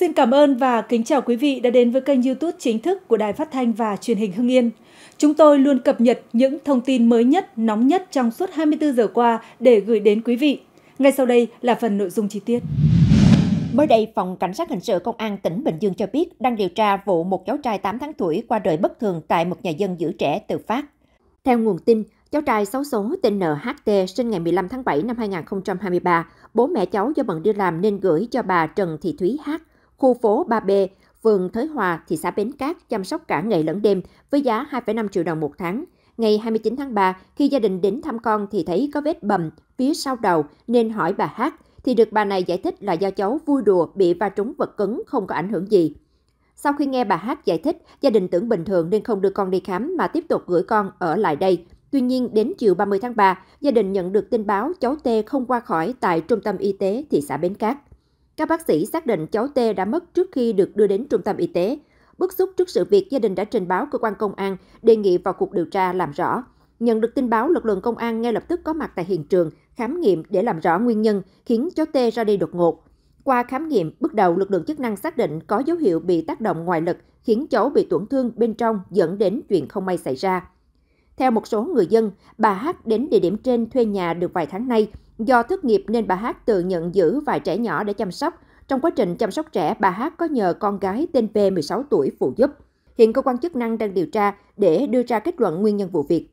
Xin cảm ơn và kính chào quý vị đã đến với kênh YouTube chính thức của Đài Phát thanh và Truyền hình Hưng Yên. Chúng tôi luôn cập nhật những thông tin mới nhất, nóng nhất trong suốt 24 giờ qua để gửi đến quý vị. Ngay sau đây là phần nội dung chi tiết. Mới đây, Phòng Cảnh sát Hình sự Công an tỉnh Bình Dương cho biết đang điều tra vụ một cháu trai 8 tháng tuổi qua đời bất thường tại một nhà dân giữ trẻ tự phát. Theo nguồn tin, cháu trai xấu số tên NHT sinh ngày 15 tháng 7 năm 2023. Bố mẹ cháu do bận đi làm nên gửi cho bà Trần Thị Thúy Hát khu phố 3B, phường Thới Hòa, thị xã Bến Cát chăm sóc cả ngày lẫn đêm với giá 2,5 triệu đồng một tháng. Ngày 29 tháng 3, khi gia đình đến thăm con thì thấy có vết bầm phía sau đầu nên hỏi bà Hát, thì được bà này giải thích là do cháu vui đùa bị va trúng vật cứng không có ảnh hưởng gì. Sau khi nghe bà Hát giải thích, gia đình tưởng bình thường nên không đưa con đi khám mà tiếp tục gửi con ở lại đây. Tuy nhiên, đến chiều 30 tháng 3, gia đình nhận được tin báo cháu T không qua khỏi tại trung tâm y tế thị xã Bến Cát. Các bác sĩ xác định cháu T đã mất trước khi được đưa đến trung tâm y tế. Bức xúc trước sự việc, gia đình đã trình báo cơ quan công an, đề nghị vào cuộc điều tra làm rõ. Nhận được tin báo, lực lượng công an ngay lập tức có mặt tại hiện trường, khám nghiệm để làm rõ nguyên nhân khiến cháu T ra đi đột ngột. Qua khám nghiệm, bước đầu lực lượng chức năng xác định có dấu hiệu bị tác động ngoại lực khiến cháu bị tổn thương bên trong dẫn đến chuyện không may xảy ra. Theo một số người dân, bà H đến địa điểm trên thuê nhà được vài tháng nay, Do thất nghiệp nên bà Hát tự nhận giữ vài trẻ nhỏ để chăm sóc. Trong quá trình chăm sóc trẻ, bà Hát có nhờ con gái tên P 16 tuổi phụ giúp. Hiện cơ quan chức năng đang điều tra để đưa ra kết luận nguyên nhân vụ việc.